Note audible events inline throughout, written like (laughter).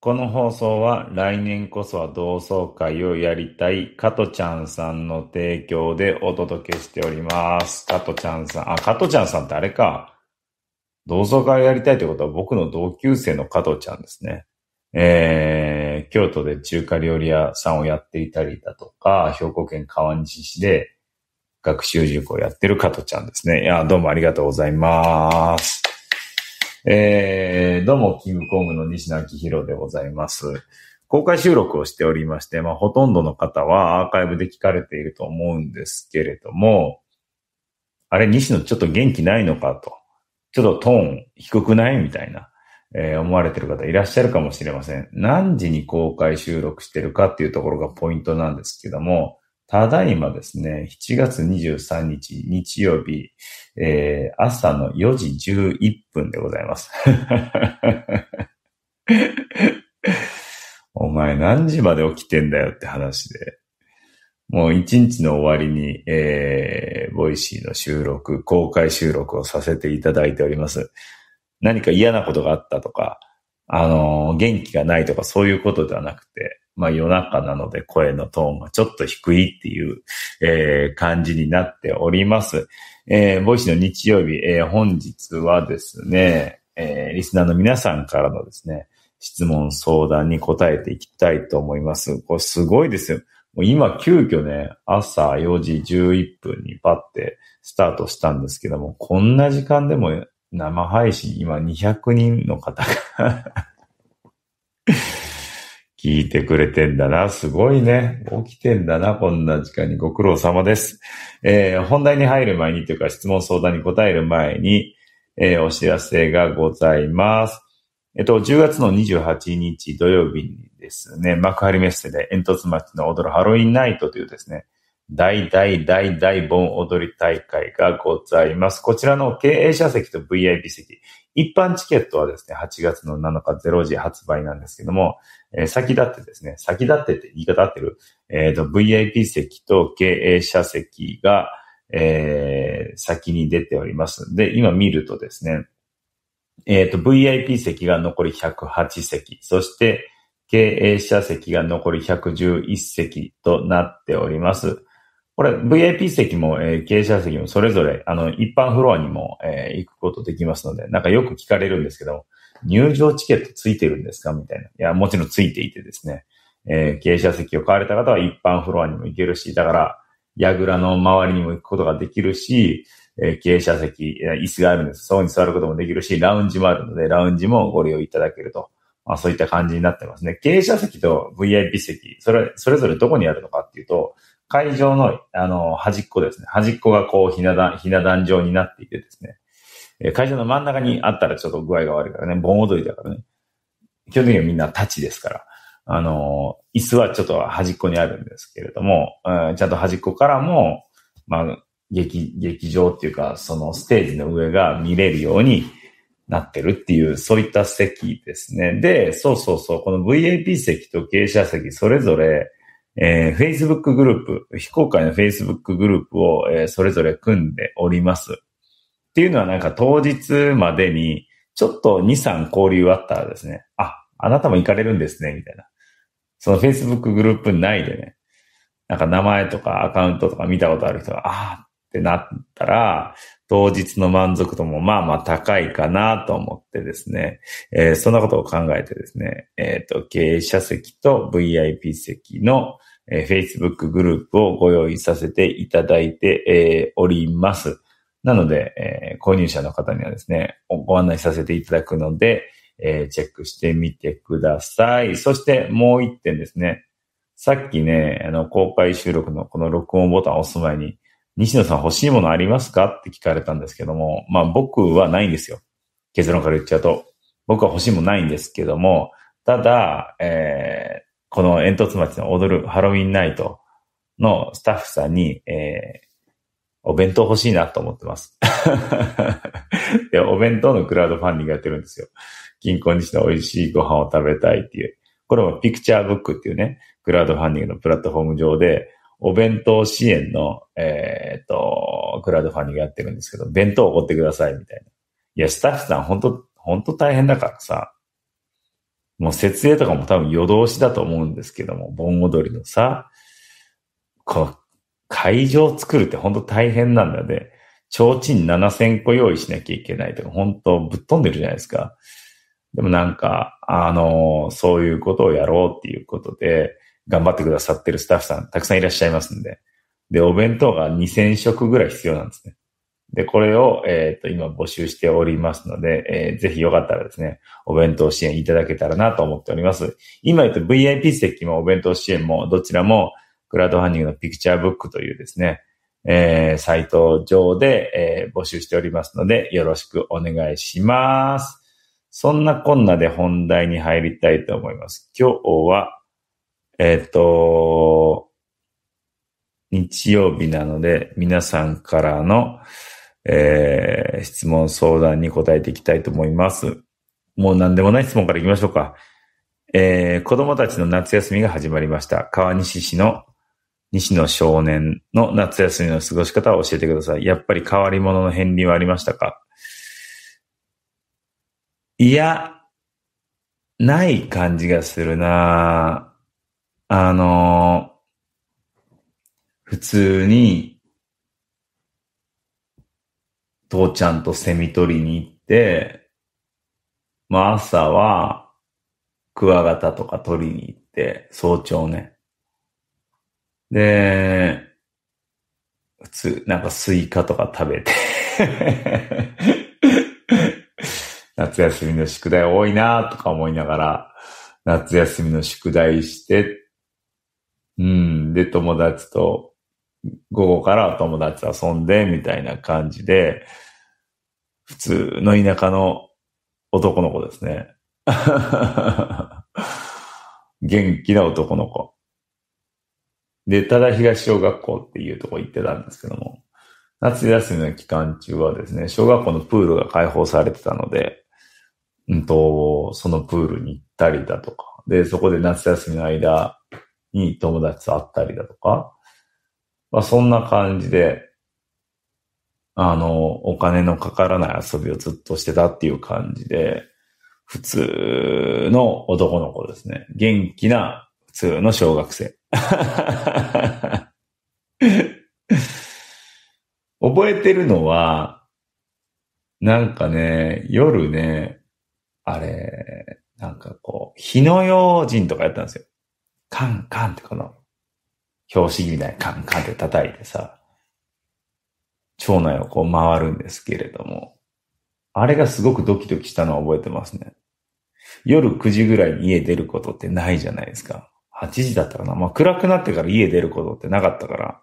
この放送は来年こそは同窓会をやりたいカトちゃんさんの提供でお届けしております。カトちゃんさん。あ、カトちゃんさんってあれか。同窓会をやりたいってことは僕の同級生の加トちゃんですね。えー、京都で中華料理屋さんをやっていたりだとか、兵庫県川西市で学習塾をやってる加トちゃんですね。いや、どうもありがとうございます。えー、どうも、キングコングの西野明宏でございます。公開収録をしておりまして、まあ、ほとんどの方はアーカイブで聞かれていると思うんですけれども、あれ、西野ちょっと元気ないのかと、ちょっとトーン低くないみたいな、えー、思われてる方いらっしゃるかもしれません。何時に公開収録してるかっていうところがポイントなんですけども、ただいまですね、7月23日日曜日、えー、朝の4時11分でございます。(laughs) お前何時まで起きてんだよって話で。もう一日の終わりに、えー、ボイシーの収録、公開収録をさせていただいております。何か嫌なことがあったとか、あの、元気がないとかそういうことではなくて、まあ夜中なので声のトーンがちょっと低いっていう、えー、感じになっております。えー、ボイシーの日曜日、えー、本日はですね、えー、リスナーの皆さんからのですね、質問、相談に答えていきたいと思います。これすごいですよ。もう今急遽ね、朝4時11分にパッてスタートしたんですけども、こんな時間でも生配信、今200人の方が (laughs) 聞いてくれてんだな。すごいね。起きてんだな。こんな時間にご苦労様です。えー、本題に入る前にというか質問相談に答える前に、えー、お知らせがございます。えっと、10月の28日土曜日にですね、幕張メッセで煙突町の踊るハロウィンナイトというですね、大大大大盆踊り大会がございます。こちらの経営者席と VIP 席。一般チケットはですね、8月の7日0時発売なんですけども、えー、先立ってですね、先立ってって言い方合ってる、えっ、ー、と、VIP 席と経営者席が、えー、先に出ておりますで、今見るとですね、えっ、と、VIP 席が残り108席、そして、経営者席が残り111席となっております。これ VIP 席も、えー、経営者席もそれぞれ、あの、一般フロアにも、えー、行くことできますので、なんかよく聞かれるんですけど、入場チケットついてるんですかみたいな。いや、もちろんついていてですね、えー、経席を買われた方は一般フロアにも行けるし、だから、矢倉の周りにも行くことができるし、えー、経席、椅子があるんです。そうに座ることもできるし、ラウンジもあるので、ラウンジもご利用いただけると。まあ、そういった感じになってますね。傾斜席と VIP 席、それ、それぞれどこにあるのかっていうと、会場の、あの、端っこですね。端っこがこう、ひな壇、ひな壇状になっていてですね。会場の真ん中にあったらちょっと具合が悪いからね、盆踊りだからね。基本的にはみんな立ちですから。あの、椅子はちょっと端っこにあるんですけれども、うん、ちゃんと端っこからも、まあ、劇、劇場っていうか、そのステージの上が見れるようになってるっていう、そういった席ですね。で、そうそうそう、この VAP 席と傾斜席、それぞれ、えー、Facebook グループ、非公開の Facebook グループを、えー、それぞれ組んでおります。っていうのはなんか当日までに、ちょっと2、3交流あったらですね、あ、あなたも行かれるんですね、みたいな。その Facebook グループ内でね、なんか名前とかアカウントとか見たことある人が、ああってなったら、当日の満足度もまあまあ高いかなと思ってですね、えー、そんなことを考えてですね、えっ、ー、と、経営者席と VIP 席の、えー、Facebook グループをご用意させていただいて、えー、おります。なので、えー、購入者の方にはですね、ご案内させていただくので、えー、チェックしてみてください。そしてもう一点ですね。さっきね、あの、公開収録のこの録音ボタンを押す前に、西野さん欲しいものありますかって聞かれたんですけども、まあ僕はないんですよ。結論から言っちゃうと。僕は欲しいもないんですけども、ただ、えー、この煙突町の踊るハロウィンナイトのスタッフさんに、えー、お弁当欲しいなと思ってます。(laughs) で、お弁当のクラウドファンディングやってるんですよ。銀行にして美味しいご飯を食べたいっていう。これもピクチャーブックっていうね、クラウドファンディングのプラットフォーム上で、お弁当支援の、えー、っと、クラウドファンディングやってるんですけど、弁当をおごってくださいみたいな。いや、スタッフさん本当本当大変だからさ、もう設営とかも多分夜通しだと思うんですけども、盆踊りのさ、こう、会場を作るって本当大変なんだね。提灯7000個用意しなきゃいけないとか、本当ぶっ飛んでるじゃないですか。でもなんか、あの、そういうことをやろうっていうことで、頑張ってくださってるスタッフさんたくさんいらっしゃいますんで。で、お弁当が2000食ぐらい必要なんですね。で、これを、えっ、ー、と、今募集しておりますので、えー、ぜひよかったらですね、お弁当支援いただけたらなと思っております。今言うと VIP 席もお弁当支援も、どちらも、クラウドファンディングのピクチャーブックというですね、えー、サイト上で、えー、募集しておりますので、よろしくお願いします。そんなこんなで本題に入りたいと思います。今日は、えっ、ー、と、日曜日なので、皆さんからの、えー、質問相談に答えていきたいと思います。もう何でもない質問からいきましょうか。えー、子供たちの夏休みが始まりました。川西市の西野少年の夏休みの過ごし方を教えてください。やっぱり変わり者の片鱗はありましたかいや、ない感じがするなあの、普通に父ちゃんとセミ取りに行って、まあ朝はクワガタとか取りに行って、早朝ね。で、普通、なんかスイカとか食べて (laughs) 夏休みの宿題多いなとか思いながら、夏休みの宿題して、うん、で友達と午後から友達と遊んで、みたいな感じで、普通の田舎の男の子ですね。(laughs) 元気な男の子。で、ただ東小学校っていうとこ行ってたんですけども、夏休みの期間中はですね、小学校のプールが開放されてたので、うんと、そのプールに行ったりだとか、で、そこで夏休みの間に友達と会ったりだとか、まあ、そんな感じで、あの、お金のかからない遊びをずっとしてたっていう感じで、普通の男の子ですね。元気な普通の小学生。(laughs) 覚えてるのは、なんかね、夜ね、あれ、なんかこう、火の用心とかやったんですよ。カンカンってこの、拍子木みたいにカンカンって叩いてさ、町内をこう回るんですけれども、あれがすごくドキドキしたのを覚えてますね。夜9時ぐらいに家出ることってないじゃないですか。8時だったかな。まあ暗くなってから家出ることってなかったから、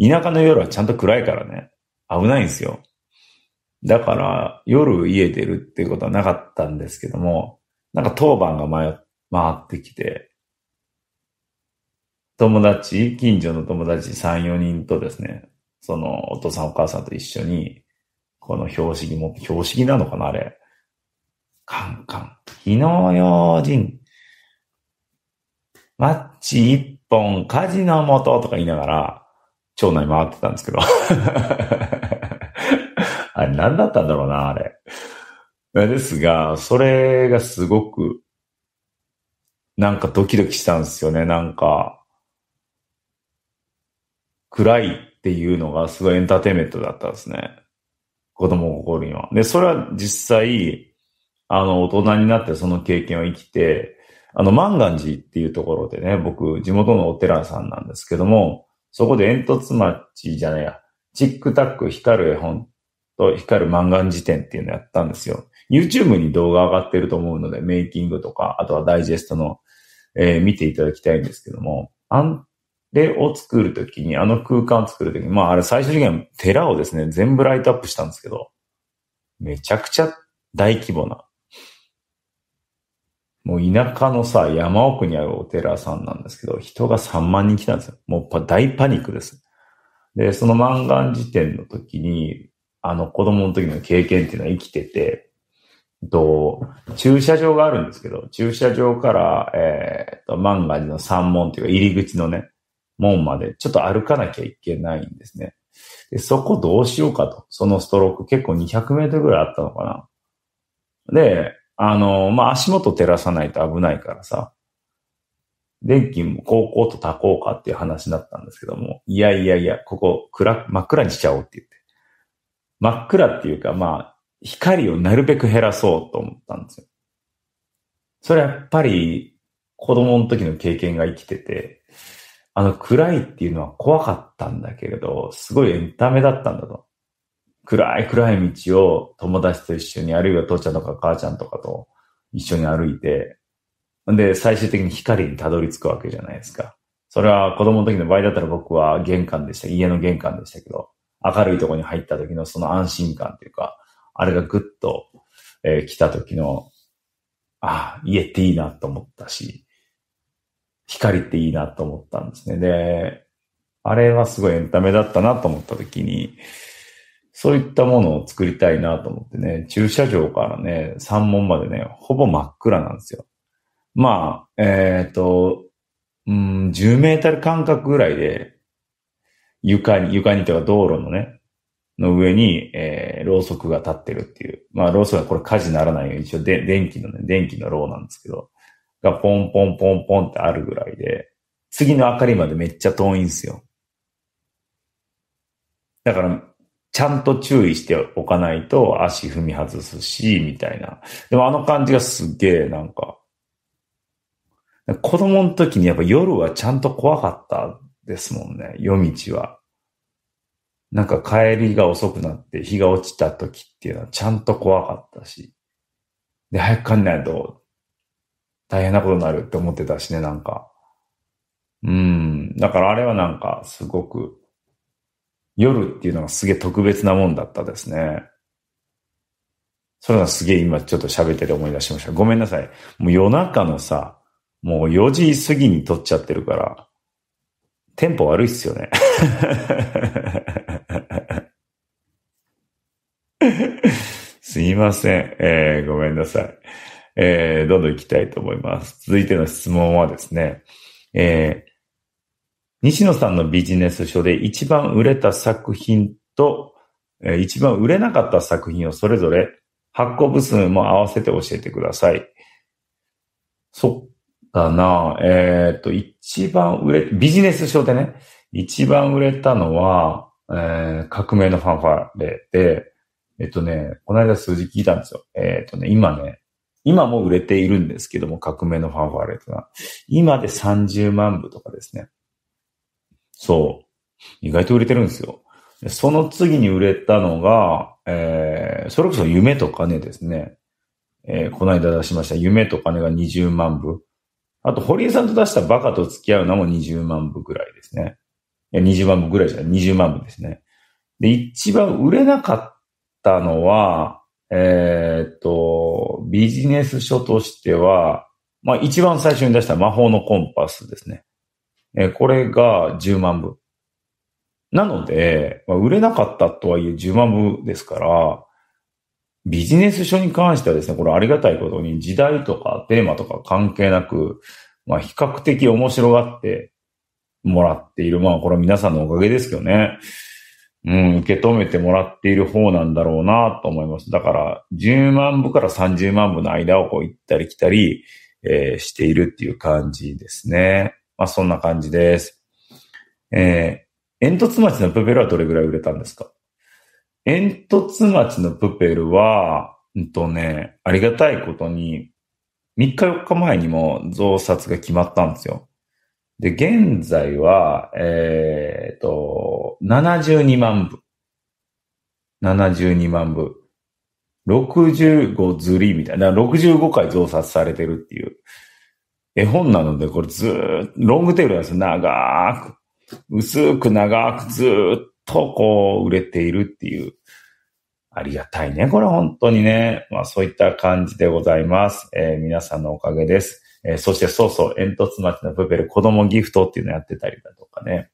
田舎の夜はちゃんと暗いからね、危ないんですよ。だから夜家出るっていうことはなかったんですけども、なんか当番が回ってきて、友達、近所の友達3、4人とですね、そのお父さんお母さんと一緒に、この標識も、標識なのかなあれ。カンカン。日の用心。マッチ一本、火事のもととか言いながら、町内回ってたんですけど。(laughs) あれ、何だったんだろうな、あれ。ですが、それがすごく、なんかドキドキしたんですよね。なんか、暗いっていうのがすごいエンターテインメントだったんですね。子供心には。で、それは実際、あの、大人になってその経験を生きて、あの、万願寺っていうところでね、僕、地元のお寺さんなんですけども、そこで煙突町じゃねえや、チックタック光る絵本と光る万願寺展っていうのやったんですよ。YouTube に動画上がってると思うので、メイキングとか、あとはダイジェストの、えー、見ていただきたいんですけども、あので、を作るときに、あの空間を作るときに、まあ、あれ最終的には寺をですね、全部ライトアップしたんですけど、めちゃくちゃ大規模な。もう田舎のさ、山奥にあるお寺さんなんですけど、人が3万人来たんですよ。もう大パニックです。で、その漫画辞典の時に、あの子供の時の経験っていうのは生きてて、と、駐車場があるんですけど、駐車場から、えー、っと、万が一の山門っていうか入り口のね、門までちょっと歩かなきゃいけないんですね。でそこどうしようかと。そのストローク結構200メートルぐらいあったのかな。で、あの、まあ、足元照らさないと危ないからさ、電気もこうこうと炊こうかっていう話だったんですけども、いやいやいや、ここ暗、真っ暗にしちゃおうって言って。真っ暗っていうか、まあ、光をなるべく減らそうと思ったんですよ。それやっぱり子供の時の経験が生きてて、あの暗いっていうのは怖かったんだけれど、すごいエンタメだったんだと。暗い暗い道を友達と一緒に、あるいは父ちゃんとか母ちゃんとかと一緒に歩いて、で、最終的に光にたどり着くわけじゃないですか。それは子供の時の場合だったら僕は玄関でした。家の玄関でしたけど、明るいところに入った時のその安心感というか、あれがぐっと、えー、来た時の、ああ、家っていいなと思ったし、光っていいなと思ったんですね。で、あれはすごいエンタメだったなと思った時に、そういったものを作りたいなと思ってね、駐車場からね、山門までね、ほぼ真っ暗なんですよ。まあ、えっ、ー、と、うん、10メートル間隔ぐらいで、床に、床にというか道路のね、の上に、えー、ろうそくが立ってるっていう。まあ、ろうそくはこれ火事にならないように、一応で、電気のね、電気のろうなんですけど、がポンポンポンポンってあるぐらいで、次の明かりまでめっちゃ遠いんすよ。だから、ちゃんと注意しておかないと足踏み外すし、みたいな。でもあの感じがすっげえなんか、子供の時にやっぱ夜はちゃんと怖かったですもんね、夜道は。なんか帰りが遅くなって日が落ちた時っていうのはちゃんと怖かったし、で、早く帰んないと大変なことになるって思ってたしね、なんか。うん。だからあれはなんか、すごく、夜っていうのがすげえ特別なもんだったですね。それがすげえ今ちょっと喋ってて思い出しました。ごめんなさい。もう夜中のさ、もう4時過ぎに撮っちゃってるから、テンポ悪いっすよね。(laughs) すいません。えー、ごめんなさい。えー、どんどん行きたいと思います。続いての質問はですね、えー、西野さんのビジネス書で一番売れた作品と、えー、一番売れなかった作品をそれぞれ発行部数も合わせて教えてください。そうだなえっ、と、一番売れ、ビジネス書でね、一番売れたのは、えー、革命のファンファーレで、えっとね、この間数字聞いたんですよ。えっとね、今ね、今も売れているんですけども、革命のファンファーレというのは。今で30万部とかですね。そう。意外と売れてるんですよ。その次に売れたのが、えー、それこそ夢とかねですね。えー、この間出しました。夢と金が20万部。あと、堀江さんと出したバカと付き合うのも20万部ぐらいですね。いや、20万部ぐらいじゃない、20万部ですね。で、一番売れなかったのは、えー、っと、ビジネス書としては、まあ一番最初に出した魔法のコンパスですね。えー、これが10万部。なので、まあ、売れなかったとはいえ10万部ですから、ビジネス書に関してはですね、これありがたいことに時代とかテーマとか関係なく、まあ比較的面白がってもらっている。まあこれは皆さんのおかげですけどね。うん、受け止めてもらっている方なんだろうなと思います。だから、10万部から30万部の間をこう行ったり来たり、えー、しているっていう感じですね。まあ、そんな感じです。えー、煙突町のプペルはどれぐらい売れたんですか煙突町のプペルは、うんとね、ありがたいことに、3日4日前にも増刷が決まったんですよ。で、現在は、えっ、と、72万部。72万部。65ずりみたいな、65回増刷されてるっていう。絵本なので、これずーっと、ロングテールなんですよ。長く、薄く長くずーっとこう売れているっていう。ありがたいね。これ本当にね。まあそういった感じでございます。えー、皆さんのおかげです。えー、そしてそうそう、煙突町のプペル子供ギフトっていうのやってたりだとかね。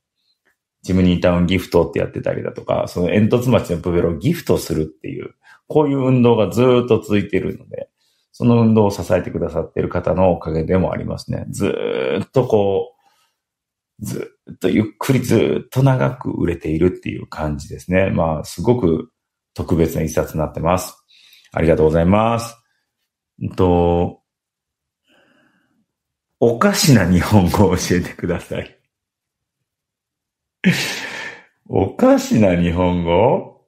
ジムニータウンギフトってやってたりだとか、その煙突町のプペルをギフトするっていう、こういう運動がずっと続いてるので、その運動を支えてくださっている方のおかげでもありますね。ずっとこう、ずっとゆっくりずっと長く売れているっていう感じですね。まあ、すごく特別な一冊になってます。ありがとうございます。と、おかしな日本語を教えてください。おかしな日本語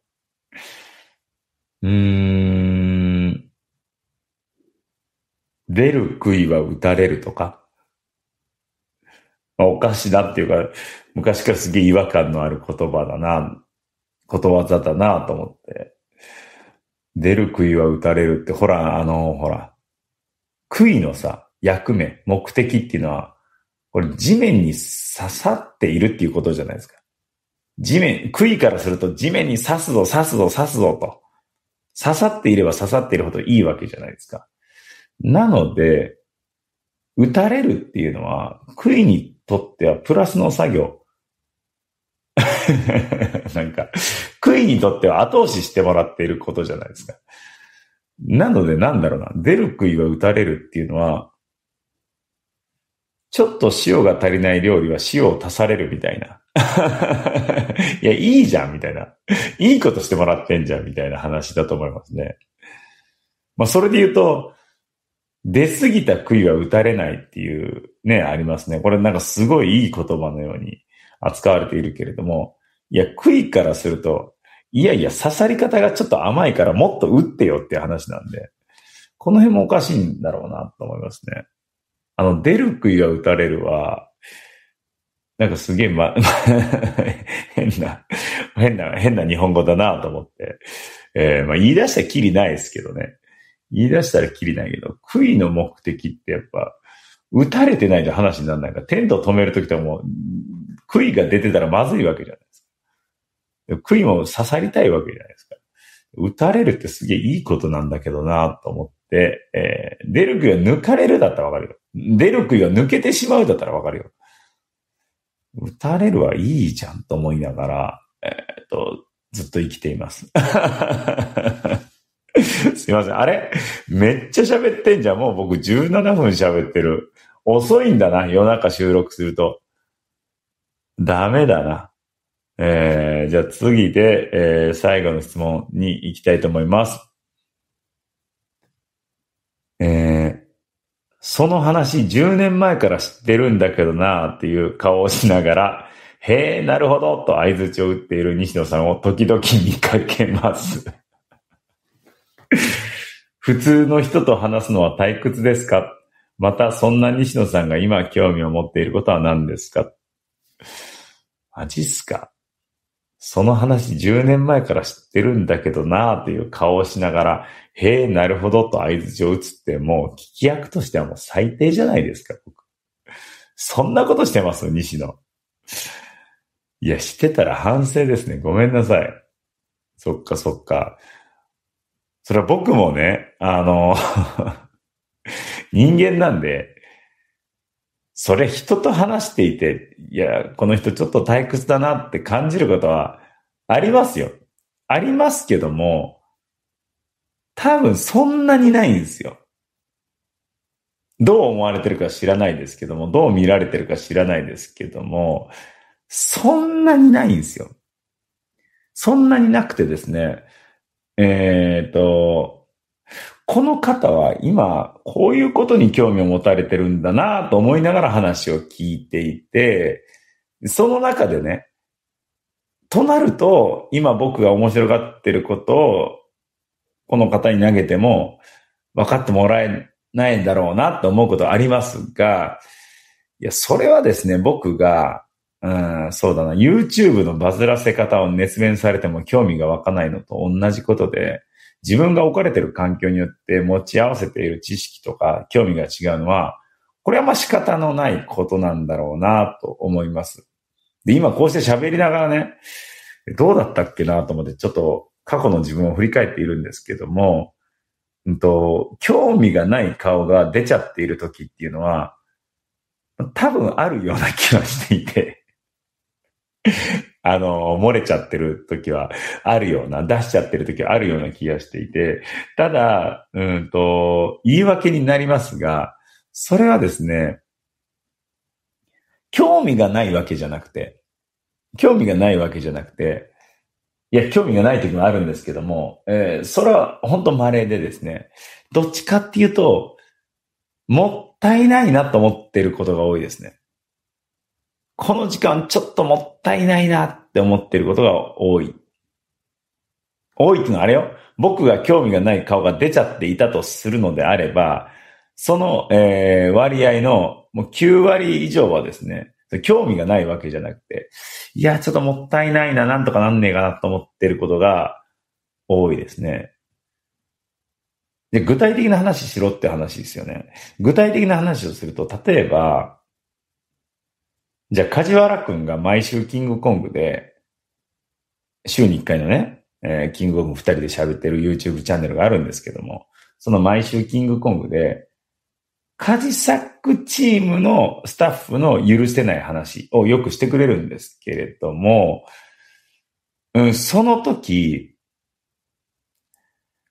うーん。出る杭は打たれるとか、まあ、おかしなっていうか、昔からすげえ違和感のある言葉だな、ことわざだなと思って。出る杭は打たれるって、ほら、あの、ほら、杭のさ、役目、目的っていうのは、これ地面に刺さっているっていうことじゃないですか。地面、杭からすると地面に刺すぞ、刺すぞ、刺すぞと。刺さっていれば刺さっているほどいいわけじゃないですか。なので、打たれるっていうのは、杭にとってはプラスの作業。(laughs) なんか、杭にとっては後押ししてもらっていることじゃないですか。なので、なんだろうな。出る杭は打たれるっていうのは、ちょっと塩が足りない料理は塩を足されるみたいな。(laughs) いや、いいじゃん、みたいな。いいことしてもらってんじゃん、みたいな話だと思いますね。まあ、それで言うと、出過ぎた杭は打たれないっていうね、ありますね。これなんかすごいいい言葉のように扱われているけれども、いや、杭からすると、いやいや、刺さり方がちょっと甘いからもっと打ってよっていう話なんで、この辺もおかしいんだろうなと思いますね。あの、出る杭は打たれるは、なんかすげえ、ま、(laughs) 変な、変な、変な日本語だなと思って。えー、まあ言い出したらきりないですけどね。言い出したらきりないけど、杭の目的ってやっぱ、打たれてないと話にならないから、テント止めるときともう、杭が出てたらまずいわけじゃないですか。杭も刺さりたいわけじゃないですか。打たれるってすげえいいことなんだけどなと思って。で、えー、出る杭が抜かれるだったらわかるよ。出る杭が抜けてしまうだったらわかるよ。打たれるはいいじゃんと思いながら、えー、っと、ずっと生きています。(laughs) すいません。あれめっちゃ喋ってんじゃん。もう僕17分喋ってる。遅いんだな。夜中収録すると。ダメだな。えー、じゃあ次で、えー、最後の質問に行きたいと思います。えー、その話10年前から知ってるんだけどなっていう顔をしながら、(laughs) へえ、なるほどと相づちを打っている西野さんを時々見かけます。(laughs) 普通の人と話すのは退屈ですかまた、そんな西野さんが今興味を持っていることは何ですかマジっすかその話10年前から知ってるんだけどなーっていう顔をしながら、へえ、なるほどと合図を打つってもう聞き役としてはもう最低じゃないですか、僕。そんなことしてます西野。いや、してたら反省ですね。ごめんなさい。そっかそっか。それは僕もね、あの (laughs) 人間なんで、それ人と話していて、いや、この人ちょっと退屈だなって感じることはありますよ。ありますけども、多分そんなにないんですよ。どう思われてるか知らないですけども、どう見られてるか知らないですけども、そんなにないんですよ。そんなになくてですね、えっ、ー、と、この方は今、こういうことに興味を持たれてるんだなと思いながら話を聞いていて、その中でね、となると、今僕が面白がってることを、この方に投げても、分かってもらえないんだろうなと思うことありますが、いや、それはですね、僕が、うん、そうだな、YouTube のバズらせ方を熱弁されても興味が湧かないのと同じことで、自分が置かれてる環境によって持ち合わせている知識とか興味が違うのは、これはまあ仕方のないことなんだろうなと思います。で、今こうして喋りながらね、どうだったっけなと思って、ちょっと過去の自分を振り返っているんですけども、うんと、興味がない顔が出ちゃっている時っていうのは、多分あるような気がしていてあの、漏れちゃってる時はあるような、出しちゃってる時はあるような気がしていて、ただ、うんと、言い訳になりますが、それはですね、興味がないわけじゃなくて、興味がないわけじゃなくて、いや、興味がない時もあるんですけども、えー、それは本当稀でですね、どっちかっていうと、もったいないなと思ってることが多いですね。この時間ちょっともったいないなって思ってることが多い。多いっていうのはあれよ。僕が興味がない顔が出ちゃっていたとするのであれば、その、えー、割合のもう9割以上はですね、興味がないわけじゃなくて、いや、ちょっともったいないな、なんとかなんねえかなと思ってることが多いですね。で、具体的な話しろって話ですよね。具体的な話をすると、例えば、じゃあ、梶原くんが毎週キングコングで、週に1回のね、えー、キングコング2人で喋ってる YouTube チャンネルがあるんですけども、その毎週キングコングで、カジサックチームのスタッフの許せない話をよくしてくれるんですけれども、うん、その時、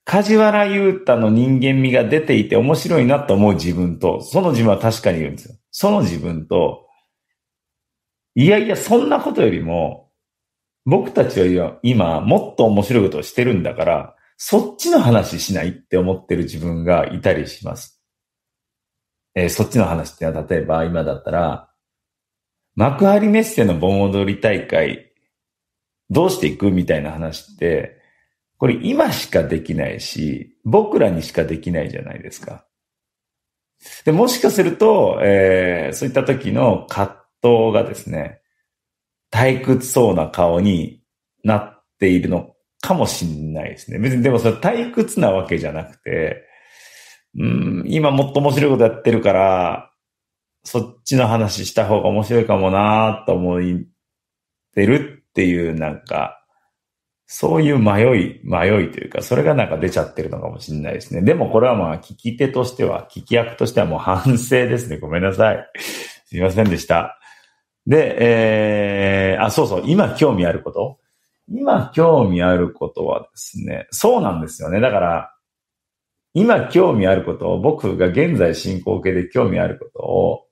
梶原優太の人間味が出ていて面白いなと思う自分と、その自分は確かにいるんですよ。その自分と、いやいや、そんなことよりも、僕たちは今、もっと面白いことをしてるんだから、そっちの話しないって思ってる自分がいたりします。えー、そっちの話ってのは、例えば今だったら、幕張メッセの盆踊り大会、どうしていくみたいな話って、これ今しかできないし、僕らにしかできないじゃないですか。で、もしかすると、えー、そういった時の葛トがですね、退屈そうな顔になっているのかもしんないですね。別にでもそれ退屈なわけじゃなくて、うん、今もっと面白いことやってるから、そっちの話した方が面白いかもなと思ってるっていうなんか、そういう迷い、迷いというか、それがなんか出ちゃってるのかもしれないですね。でもこれはまあ、聞き手としては、聞き役としてはもう反省ですね。ごめんなさい。すいませんでした。で、えー、あ、そうそう、今興味あること今興味あることはですね、そうなんですよね。だから、今興味あることを、僕が現在進行形で興味あることを、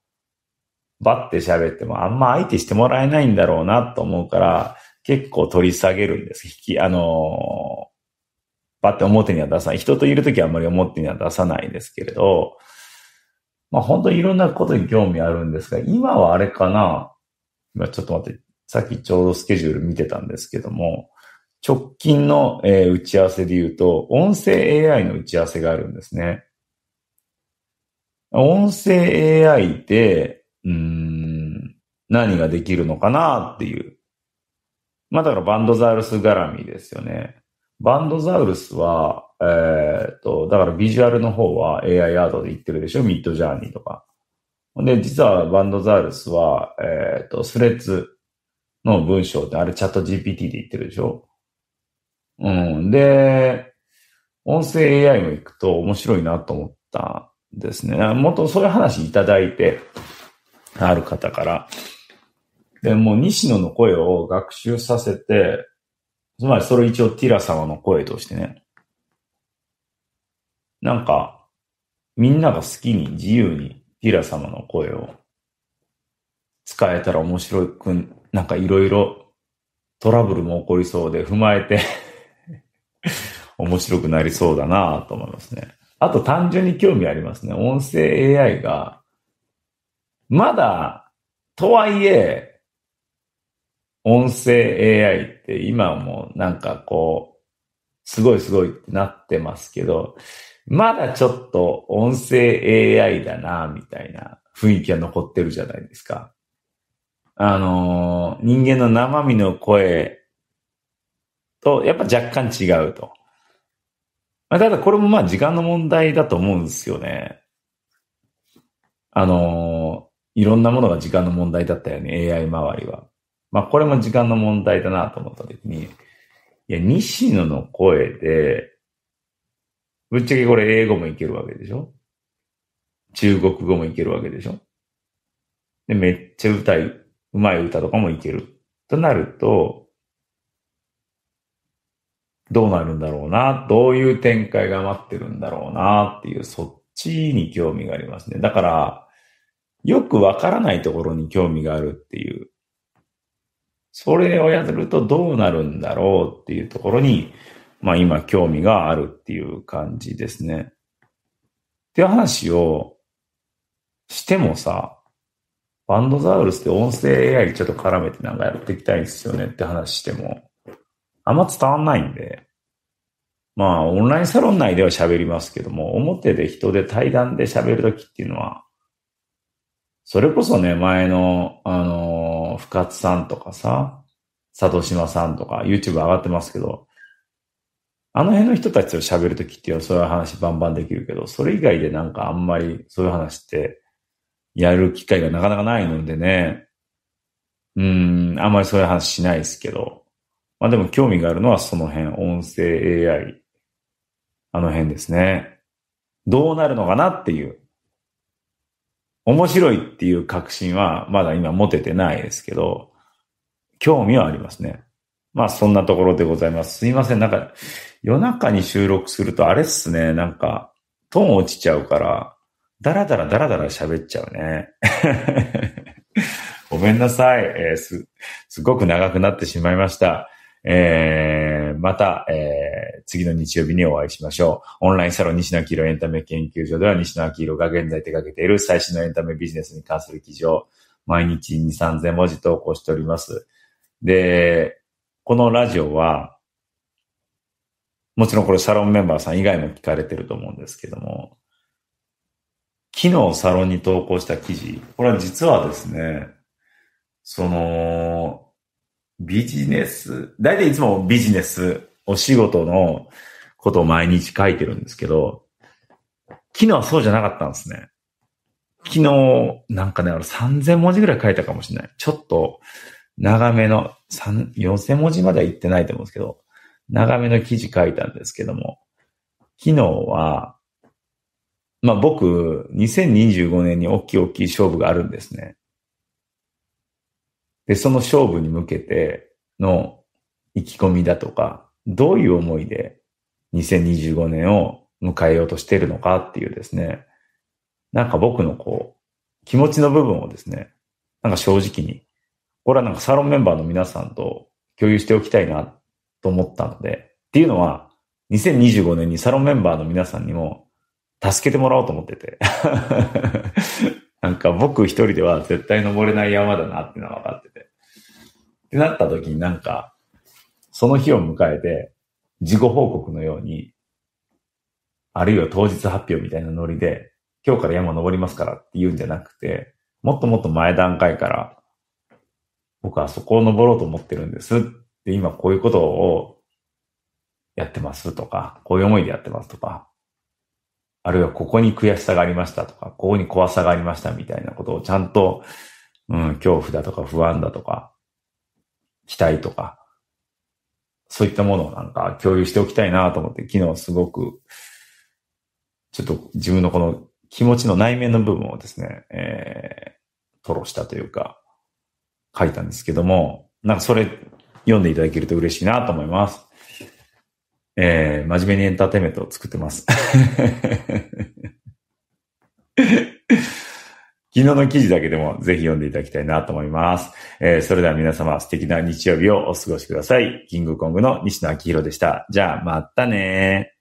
バッて喋ってもあんま相手してもらえないんだろうなと思うから、結構取り下げるんです。引き、あのー、バッて表には出さない。人といるときはあんまり表には出さないですけれど、まあ本当にいろんなことに興味あるんですが、今はあれかな今ちょっと待って、さっきちょうどスケジュール見てたんですけども、直近の、えー、打ち合わせで言うと、音声 AI の打ち合わせがあるんですね。音声 AI って、うん、何ができるのかなっていう。まあだからバンドザウルス絡みですよね。バンドザウルスは、えー、っと、だからビジュアルの方は AI アートで言ってるでしょミッドジャーニーとか。で、実はバンドザウルスは、えっ、ー、と、スレッズの文章って、あれチャット GPT で言ってるでしょうん。で、音声 AI も行くと面白いなと思ったんですね。もっとそういう話いただいて、ある方から。で、もう西野の声を学習させて、つまりそれ一応ティラ様の声としてね。なんか、みんなが好きに自由にディラ様の声を使えたら面白くなんかいろいろトラブルも起こりそうで踏まえて (laughs) 面白くなりそうだなと思いますね。あと単純に興味ありますね。音声 AI が、まだ、とはいえ、音声 AI って今もなんかこう、すごいすごいってなってますけど、まだちょっと音声 AI だな、みたいな雰囲気は残ってるじゃないですか。あのー、人間の生身の声と、やっぱ若干違うと。まあ、ただこれもまあ時間の問題だと思うんですよね。あのー、いろんなものが時間の問題だったよね、AI 周りは。まあこれも時間の問題だなと思った時に、いや、西野の声で、ぶっちゃけこれ英語もいけるわけでしょ中国語もいけるわけでしょで、めっちゃ歌い、うまい歌とかもいける。となると、どうなるんだろうな、どういう展開が待ってるんだろうなっていう、そっちに興味がありますね。だから、よくわからないところに興味があるっていう。それをやるとどうなるんだろうっていうところにまあ今興味があるっていう感じですね。っていう話をしてもさ、バンドザウルスって音声 AI ちょっと絡めてなんかやっていきたいんですよねって話しても、あんま伝わんないんで、まあオンラインサロン内では喋りますけども、表で人で対談で喋るときっていうのは、それこそね、前の、あの、深津さんとかさ、佐藤島さんとか YouTube 上がってますけど、あの辺の人たちと喋るときっていうのはそういう話バンバンできるけど、それ以外でなんかあんまりそういう話ってやる機会がなかなかないのでね、うん、あんまりそういう話しないですけど、まあでも興味があるのはその辺、音声 AI、あの辺ですね。どうなるのかなっていう。面白いっていう確信はまだ今持ててないですけど、興味はありますね。まあそんなところでございます。すいません。なんか、夜中に収録するとあれっすね、なんか、トーン落ちちゃうから、だらだらだらだら喋っちゃうね。(laughs) ごめんなさい、えー、す。すごく長くなってしまいました。えー、また、えー、次の日曜日にお会いしましょう。オンラインサロン西野明宏エンタメ研究所では西野明宏が現在手掛けている最新のエンタメビジネスに関する記事を毎日2、3000文字投稿しております。で、このラジオはもちろんこれサロンメンバーさん以外も聞かれてると思うんですけども、昨日サロンに投稿した記事、これは実はですね、その、ビジネス、大体いつもビジネス、お仕事のことを毎日書いてるんですけど、昨日はそうじゃなかったんですね。昨日、なんかね、3000文字ぐらい書いたかもしれない。ちょっと、長めの4000文字までは言ってないと思うんですけど、長めの記事書いたんですけども、昨日は、まあ僕、2025年に大きい大きい勝負があるんですね。で、その勝負に向けての意気込みだとか、どういう思いで2025年を迎えようとしているのかっていうですね、なんか僕のこう、気持ちの部分をですね、なんか正直に、これはなんかサロンメンバーの皆さんと共有しておきたいなと思ったので、っていうのは、2025年にサロンメンバーの皆さんにも助けてもらおうと思ってて。(laughs) なんか僕一人では絶対登れない山だなってのは分かってて。ってなった時になんか、その日を迎えて、事後報告のように、あるいは当日発表みたいなノリで、今日から山登りますからって言うんじゃなくて、もっともっと前段階から、僕はそこを登ろうと思ってるんですっで、今こういうことをやってますとか、こういう思いでやってますとか、あるいはここに悔しさがありましたとか、ここに怖さがありましたみたいなことをちゃんと、うん、恐怖だとか不安だとか、期待とか、そういったものをなんか共有しておきたいなと思って、昨日すごく、ちょっと自分のこの気持ちの内面の部分をですね、えー、吐露したというか、書いたんですけども、なんかそれ読んでいただけると嬉しいなと思います。えー、真面目にエンターテイメントを作ってます。(laughs) 昨日の記事だけでもぜひ読んでいただきたいなと思います。えー、それでは皆様素敵な日曜日をお過ごしください。キングコングの西野昭弘でした。じゃあ、またね